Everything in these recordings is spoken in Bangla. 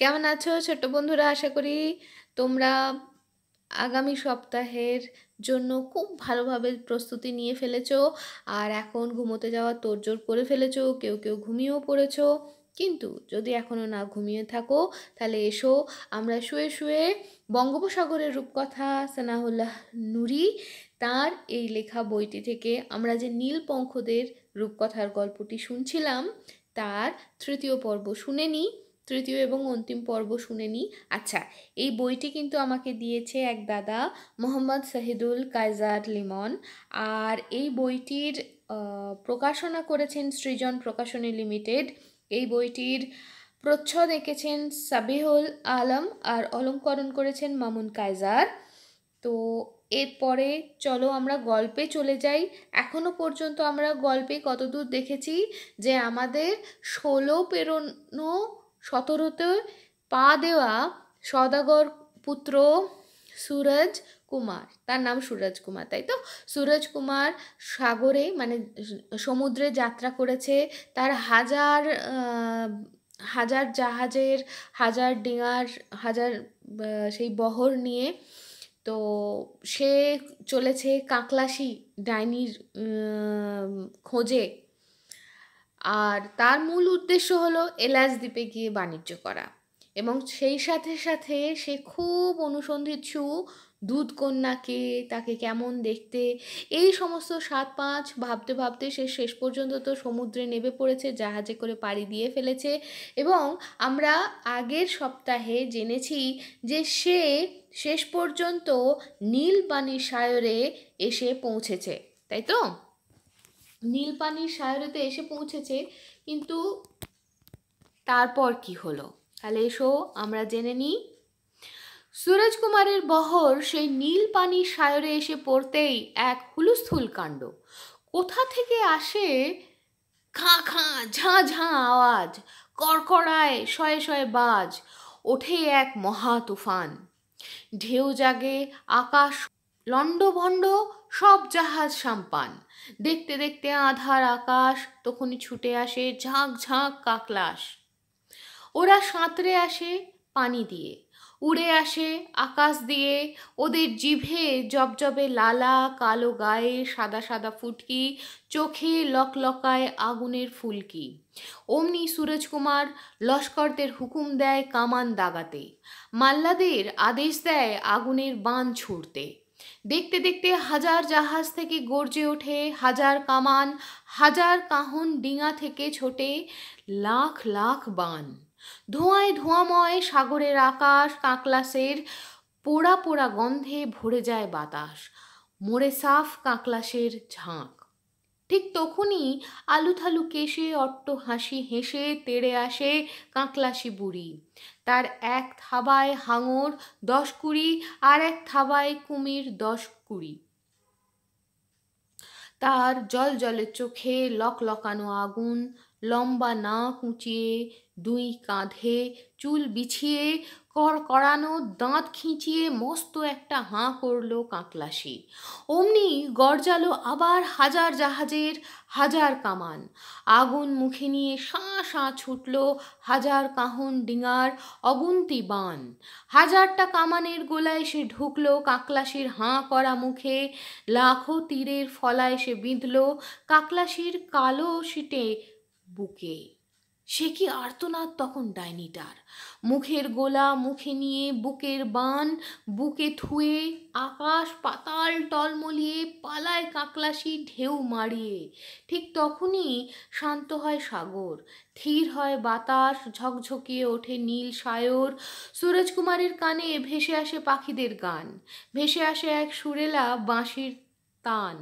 কেমন আছো ছোট বন্ধুরা আশা করি তোমরা আগামী সপ্তাহের জন্য খুব ভালোভাবে প্রস্তুতি নিয়ে ফেলেছো আর এখন ঘুমোতে যাওয়া তোড়জোড় করে ফেলেছো কেউ কেউ ঘুমিয়েও পড়েছো কিন্তু যদি এখনও না ঘুমিয়ে থাকো তাহলে এসো আমরা শুয়ে শুয়ে বঙ্গোপসাগরের রূপকথা সানাহুল্লাহ নুরি তার এই লেখা বইটি থেকে আমরা যে নীলপঙ্খদের রূপকথার গল্পটি শুনছিলাম তার তৃতীয় পর্ব শুনে নিই তৃতীয় এবং অন্তিম পর্ব শুনে নিই আচ্ছা এই বইটি কিন্তু আমাকে দিয়েছে এক দাদা মোহাম্মদ সাহিদুল কায়জার লিমন আর এই বইটির প্রকাশনা করেছেন সৃজন প্রকাশনী লিমিটেড এই বইটির প্রচ্ছদ এঁকেছেন সাবিহুল আলম আর অলঙ্করণ করেছেন মামুন কায়জার তো এরপরে চলো আমরা গল্পে চলে যাই এখনও পর্যন্ত আমরা গল্পে কতদূর দেখেছি যে আমাদের ষোলো পেরোনো সতেরোতে পা দেওয়া সদাগর পুত্র সুরজ কুমার তার নাম সুরজ কুমার তাই তো সুরজ কুমার সাগরে মানে সমুদ্রে যাত্রা করেছে তার হাজার হাজার জাহাজের হাজার ডিঙার হাজার সেই বহর নিয়ে তো সে চলেছে কাকলাসি ডাইনির খোঁজে আর তার মূল উদ্দেশ্য হলো এলাচ দ্বীপে গিয়ে বাণিজ্য করা এবং সেই সাথে সাথে সে খুব অনুসন্ধিৎসু দুধ কন্যাকে তাকে কেমন দেখতে এই সমস্ত সাত পাঁচ ভাবতে ভাবতে সে শেষ পর্যন্ত তো সমুদ্রে নেমে পড়েছে জাহাজে করে পাড়ি দিয়ে ফেলেছে এবং আমরা আগের সপ্তাহে জেনেছি যে সে শেষ পর্যন্ত নীল বাণী সায়রে এসে পৌঁছেছে তাই তো নীলপানির সায়রেতে এসে পৌঁছেছে কিন্তু তারপর কি হলো তাহলে এসো আমরা জেনে নিই সুরজ কুমারের বহর সেই নীল পানি সায়রে এসে পড়তেই এক হুলুস্থুল কাণ্ড কোথা থেকে আসে খাঁ খাঁ ঝাঁ ঝাঁ আওয়াজ কড়কড়ায় শয়ে শয়ে বাজ ওঠে এক মহা তুফান ঢেউ জাগে আকাশ লণ্ডভণ্ড সব জাহাজ সাম্পান দেখতে দেখতে আধার আকাশ তখনই ছুটে আসে ঝাঁক ঝাঁক কাকলাস ওরা সাঁতরে আসে পানি দিয়ে উড়ে আসে আকাশ দিয়ে ওদের জিভে জবজবে লালা কালো গায়ে সাদা সাদা ফুটকি চোখে লকলকায় আগুনের ফুলকি অমনি সুরজকুমার লস্করদের হুকুম দেয় কামান দাগাতে মাল্লাদের আদেশ দেয় আগুনের বান ছুঁড়তে দেখতে দেখতে হাজার জাহাজ থেকে গর্জে ওঠে হাজার কামান হাজার কাহন ডিঙা থেকে ছোটে লাখ লাখ বান ধোঁয়ায় ধোঁয়াময় সাগরের আকাশ কাঁকলাসের পোড়া পোড়া গন্ধে ভরে যায় বাতাস মোড়ে সাফ কাঁকলাসের ঝাঁক ঠিক তখনই আলুথালু কেশে অট্ট হাসি হেসে তেড়ে আসে কাঁকলাসি বুড়ি তার এক থাবায় হাঙর দশ কুড়ি আর এক থাবায় কুমির দশ কুড়ি তার জল জলের চোখে লক লকানো আগুন লম্বা না কুঁচিয়ে দুই কাঁধে চুল বিছিয়ে কড়ানো দাঁত খিঁচিয়ে মস্ত একটা হাঁ করল কাঁকলাসি অমনি গরজালো আবার হাজার জাহাজের হাজার কামান আগুন মুখে নিয়ে সাঁ সাঁ ছুটল হাজার কাহন ডিঙার অগুন্তি বান হাজারটা কামানের গোলায় সে ঢুকলো কাকলাসির হাঁ করা মুখে লাখো তীরের ফলায় সে বিঁধল কাকলাসির কালো সিটে বুকে সে কি আর্তনাদ তখন ডাইনিটার মুখের গোলা মুখে নিয়ে বুকের বান বুকে থুয়ে আকাশ পাতাল টলমলিয়ে পালায় কাকলাসি ঢেউ মারিয়ে ঠিক তখনই শান্ত হয় সাগর থির হয় বাতাস ঝকঝকিয়ে ওঠে নীল সায়র সুরজকুমারের কানে ভেসে আসে পাখিদের গান ভেসে আসে এক সুরেলা বাঁশির তান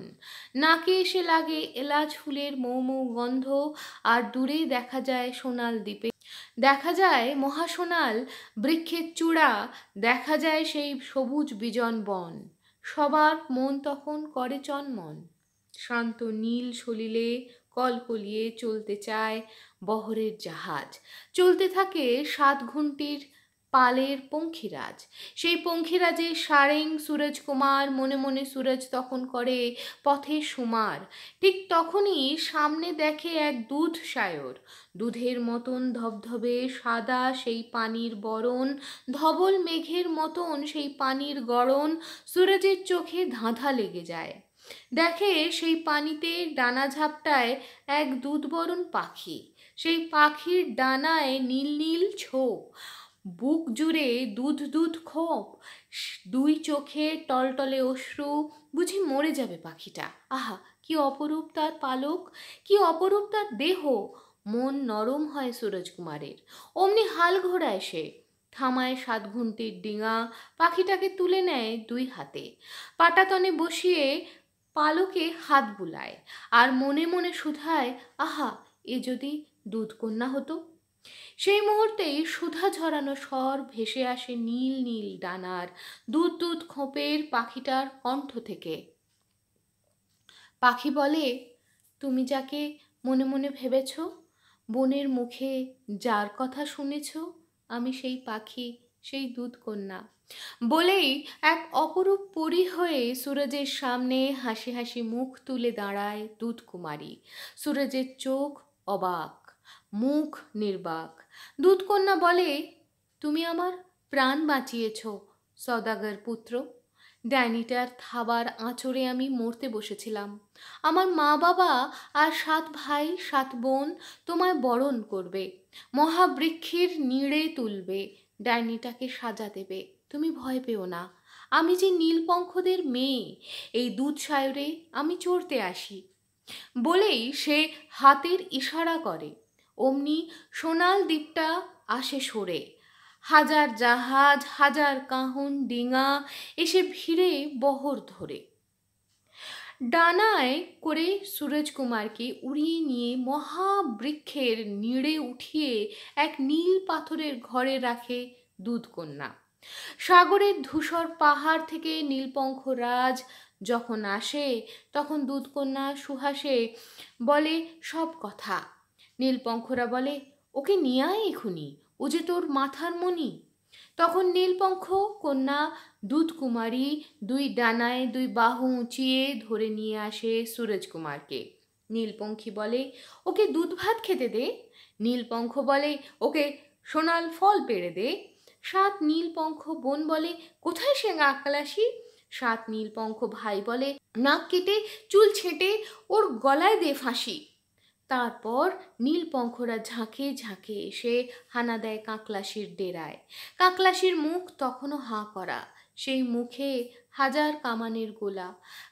নাকে এসে লাগে এলাচ ফুলের মৌমৌ গন্ধ আর দূরেই দেখা যায় সোনাল দ্বীপে দেখা যায় মহাসোনাল বৃক্ষের চূড়া দেখা যায় সেই সবুজ বিজন বন সবার মন তখন করে চনমন শান্ত নীল সলিলে কলকলিয়ে চলতে চায় বহরের জাহাজ চলতে থাকে সাত ঘন্টির পালের পঙ্খিরাজ সেই পঙ্খিরাজে সারেং সুরজ কুমার মনে মনে সুরজ তখন করে পথে সুমার ঠিক তখনই সামনে দেখে এক দুধ সায়র দুধের মতন ধবধবে সাদা সেই পানির বরণ ধবল মেঘের মতন সেই পানির গড়ন সুরজের চোখে ধাঁধা লেগে যায় দেখে সেই পানিতে ডানা ঝাপটায় এক দুধবরণ পাখি সেই পাখির ডানায় নীল নীল ছোপ বুক জুড়ে দুধ দুধ খোপ দুই চোখে টলটলে অশ্রু বুঝি মরে যাবে পাখিটা আহা কি অপরূপ তার পালক কি অপরূপ তার দেহ মন নরম হয় সুরজ কুমারের অমনি হাল ঘোরায় সে থামায় সাত ঘুমটির ডিঙা পাখিটাকে তুলে নেয় দুই হাতে পাটাতনে বসিয়ে পালকে হাত বুলায় আর মনে মনে শুধায় আহা এ যদি দুধকন্যা হতো সেই মুহূর্তেই সুধা ঝরানো স্বর ভেসে আসে নীল নীল ডানার দুধ দুধ খোঁপের পাখিটার কণ্ঠ থেকে পাখি বলে তুমি যাকে মনে মনে ভেবেছ বনের মুখে যার কথা শুনেছ আমি সেই পাখি সেই দুধ কন্যা বলেই এক অপরূপ পরি হয়ে সুরজের সামনে হাসি হাসি মুখ তুলে দাঁড়ায় দুধ কুমারী সুরজের চোখ অবাক মুখ নির্বাক দুধকন্যা বলে তুমি আমার প্রাণ বাঁচিয়েছ সদাগর পুত্র ডাইনিটার থাবার আঁচড়ে আমি মরতে বসেছিলাম আমার মা বাবা আর সাত ভাই সাত বোন তোমায় বরণ করবে মহাবৃক্ষের নিড়ে তুলবে ডাইনিটাকে সাজা দেবে তুমি ভয় পেও না আমি যে নীলপঙ্খদের মেয়ে এই দুধ সায়রে আমি চড়তে আসি বলেই সে হাতের ইশারা করে অমনি সোনাল দ্বীপটা আসে সরে হাজার জাহাজ হাজার কাহন ডিঙা এসে ভিড়ে বহর ধরে ডানায় করে সুরজ কুমারকে উড়িয়ে নিয়ে মহাবৃক্ষের নিড়ে উঠিয়ে এক নীল পাথরের ঘরে রাখে দুধকন্যা সাগরের ধূসর পাহাড় থেকে নীলপঙ্খ রাজ যখন আসে তখন দুধকন্যা সুহাসে বলে সব কথা নীলপঙ্খরা বলে ওকে নিয়ে আয় এখুনি ও যে তোর মাথার মণি তখন নীলপঙ্খ কন্যা দুধকুমারী দুই ডানায় দুই বাহু উঁচিয়ে ধরে নিয়ে আসে সুরজকুমারকে নীলপঙ্খী বলে ওকে দুধ ভাত খেতে দে নীলপঙ্খ বলে ওকে সোনাল ফল পেড়ে দে সাত নীলপঙ্খ বোন বলে কোথায় সে আকালাসি সাত নীলপঙ্খ ভাই বলে নাক কেটে চুল ছেঁটে ওর গলায় দে ফাঁসি তারপর নীলপঙ্খরা ঝাঁকে ঝাঁকে এসে হানা দেয় কাঁকলাসির ডেরায় কাঁকলাসির মুখ তখনও হাঁ করা সেই মুখে হাজার কামানের গোলা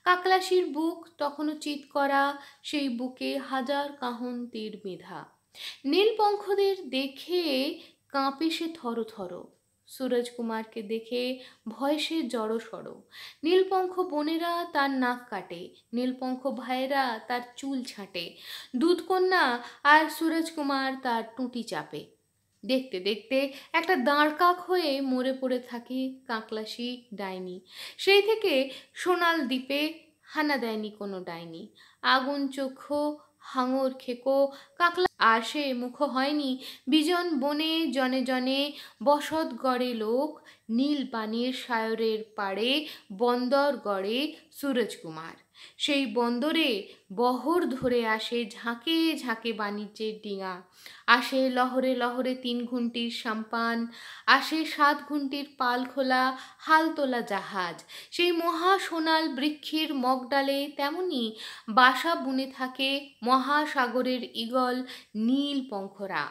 কাকলাশির বুক তখনও চিৎ করা সেই বুকে হাজার কাহন তীর মেধা নীলপঙ্খদের দেখে কাঁপে সে থর থর সুরজ কুমারকে দেখে ভয় সে জড়সড় নীলপঙ্খ বোনেরা তার নাক কাটে নীলপঙ্খ ভাইয়েরা তার চুল ছাঁটে দুধকন্যা আর সুরজ কুমার তার টুটি চাপে দেখতে দেখতে একটা দাঁড় কাক হয়ে মরে পড়ে থাকে কাঁকলাসি ডাইনি সেই থেকে সোনাল দ্বীপে হানা দেয়নি কোনো ডাইনি আগুন চক্ষু হাঙর খেকো কাঁকলা আর সে মুখ হয়নি বিজন বনে জনে জনে বসত গড়ে লোক নীল পানির সায়রের পাড়ে বন্দর গড়ে সুরজকুমার সেই বন্দরে বহর ধরে আসে ঝাঁকে ঝাঁকে বাণিজ্যের ডিঙা আসে লহরে লহরে তিন ঘুন্টির সাম্পান আসে সাত ঘুন্টির পাল খোলা হাল তোলা জাহাজ সেই মহা সোনাল বৃক্ষের মগডালে তেমনি বাসা বুনে থাকে মহাসাগরের ইগল নীল পঙ্খরা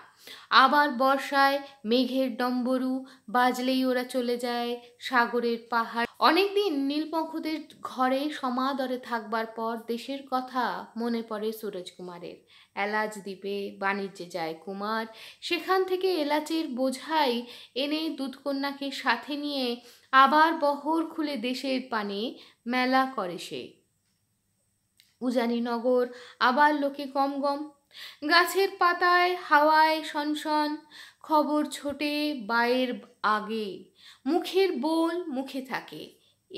আবার বর্ষায় মেঘের ডম্বরু বাজলেই ওরা চলে যায় সাগরের পাহাড় অনেকদিন নীলপঙ্খুদের ঘরে সমাদরে থাকবার পর দেশের কথা মনে পড়ে সুরজ কুমারের এলাচ দ্বীপে বাণিজ্যে যায় কুমার সেখান থেকে এলাচের বোঝাই এনে দুধকন্যাকে সাথে নিয়ে আবার বহর খুলে দেশের পানে মেলা করে সে উজানি নগর আবার লোকে কম গম গাছের পাতায় হাওয়ায় সনসন খবর ছোটে বায়ের আগে মুখের বোল মুখে থাকে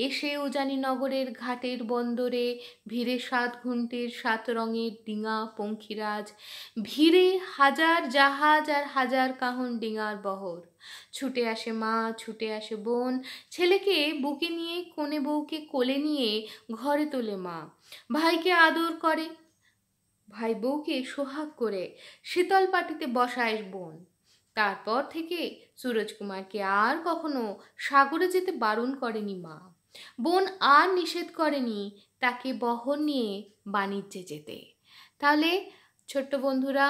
এসে উজানি নগরের ঘাটের বন্দরে ভিড়ে সাত ঘুন্টের সাত রঙের ডিঙা পঙ্খিরাজ ভিড়ে হাজার জাহাজ আর হাজার কাহন ডিঙার বহর ছুটে আসে মা ছুটে আসে বোন ছেলেকে বুকে নিয়ে কোনে বউকে কোলে নিয়ে ঘরে তোলে মা ভাইকে আদর করে ভাই বউকে সোহাগ করে শীতল পাটিতে বসায় বোন তারপর থেকে সুরজ কুমারকে আর কখনো সাগরে যেতে বারণ করেনি মা বোন আর নিষেধ করেনি তাকে বহন নিয়ে বাণিজ্যে যেতে তাহলে ছোট্ট বন্ধুরা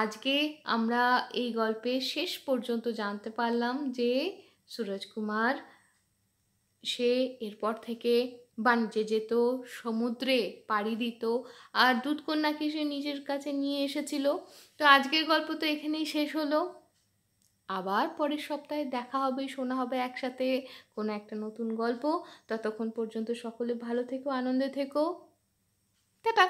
আজকে আমরা এই গল্পের শেষ পর্যন্ত জানতে পারলাম যে সুরজ কুমার সে এরপর থেকে বাণিজ্যে যেত সমুদ্রে পাড়ি দিত আর দুধকন্যাকে সে নিজের কাছে নিয়ে এসেছিল তো আজকের গল্প তো এখানেই শেষ হলো আবার পরের সপ্তাহে দেখা হবে শোনা হবে একসাথে কোনো একটা নতুন গল্প ততক্ষণ পর্যন্ত সকলে ভালো থেকো আনন্দে থেকো টাটা